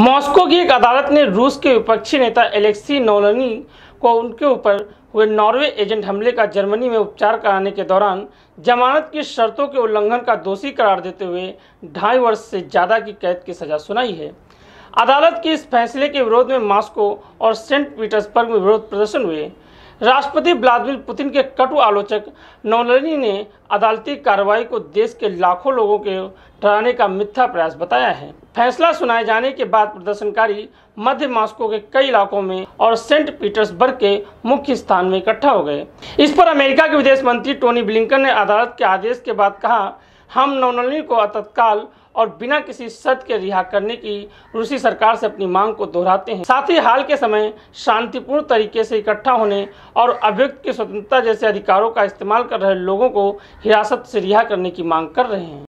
Moscow की एक अदालत ने रूस के विपक्षी नेता एलेक्सी नोलनी को उनके ऊपर हुए नॉर्वे एजेंट हमले का जर्मनी में उपचार कराने के दौरान जमानत की शर्तों के उल्लंघन का दोषी करार देते हुए ढाई वर्ष से ज़्यादा की कैद की सज़ा सुनाई है अदालत के इस फैसले के विरोध में मॉस्को और सेंट पीटर्सबर्ग में विरोध प्रदर्शन हुए राष्ट्रपति व्लादिमिर पुतिन के कटु आलोचक नोलनी ने अदालती कार्रवाई को देश के लाखों लोगों के डराने का मिथ्या प्रयास बताया है फैसला सुनाए जाने के बाद प्रदर्शनकारी मध्य मॉस्को के कई इलाकों में और सेंट पीटर्सबर्ग के मुख्य स्थान में इकट्ठा हो गए इस पर अमेरिका के विदेश मंत्री टोनी ब्लिंकन ने अदालत के आदेश के बाद कहा हम नौनलनी को तत्काल और बिना किसी शर्त के रिहा करने की रूसी सरकार से अपनी मांग को दोहराते हैं साथ ही हाल के समय शांतिपूर्ण तरीके से इकट्ठा होने और अभिव्यक्त की स्वतंत्रता जैसे अधिकारों का इस्तेमाल कर रहे लोगों को हिरासत से रिहा करने की मांग कर रहे हैं